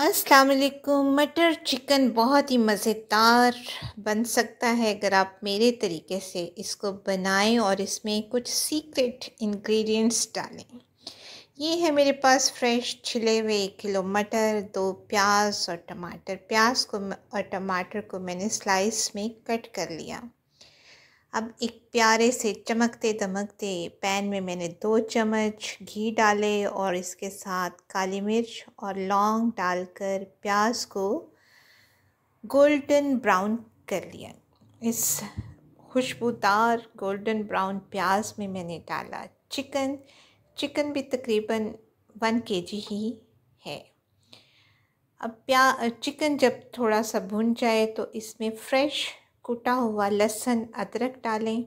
असलकुम मटर चिकन बहुत ही मज़ेदार बन सकता है अगर आप मेरे तरीके से इसको बनाएं और इसमें कुछ सीक्रेट इंग्रेडिएंट्स डालें ये है मेरे पास फ्रेश छिले हुए एक किलो मटर दो प्याज और टमाटर प्याज को और टमाटर को मैंने स्लाइस में कट कर लिया अब एक प्यारे से चमकते दमकते पैन में मैंने दो चम्मच घी डाले और इसके साथ काली मिर्च और लौंग डालकर प्याज को गोल्डन ब्राउन कर लिया इस खुशबूदार गोल्डन ब्राउन प्याज में मैंने डाला चिकन चिकन भी तकरीबन वन के जी ही है अब प्या चिकन जब थोड़ा सा भुन जाए तो इसमें फ्रेश कुटा हुआ लहसुन अदरक डालें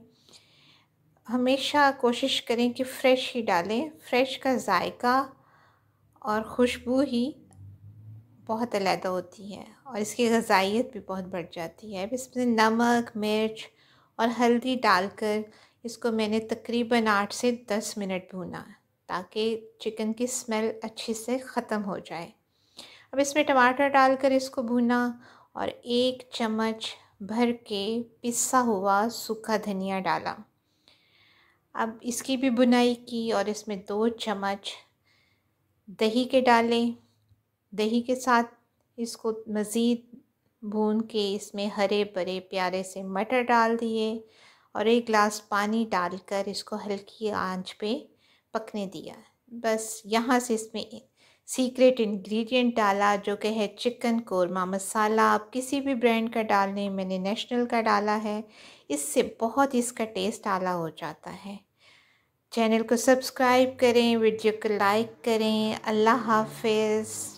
हमेशा कोशिश करें कि फ़्रेश ही डालें फ्रेश का जायका और खुशबू ही बहुत अलहदा होती है और इसकी गजाइत भी बहुत बढ़ जाती है इसमें नमक मिर्च और हल्दी डालकर इसको मैंने तकरीबन आठ से दस मिनट भूना ताकि चिकन की स्मेल अच्छे से ख़त्म हो जाए अब इसमें टमाटर डालकर इसको भूना और एक चम्मच भर के पिसा हुआ सूखा धनिया डाला अब इसकी भी बुनाई की और इसमें दो चम्मच दही के डाले दही के साथ इसको मज़ीद भून के इसमें हरे भरे प्यारे से मटर डाल दिए और एक गिलास पानी डालकर इसको हल्की आंच पे पकने दिया बस यहाँ से इसमें सीक्रेट इंग्रेडिएंट डाला जो कि है चिकन कोरमा मसाला आप किसी भी ब्रांड का डाल लें मैंने नेशनल का डाला है इससे बहुत इसका टेस्ट आला हो जाता है चैनल को सब्सक्राइब करें वीडियो को लाइक करें अल्लाह हाफिज़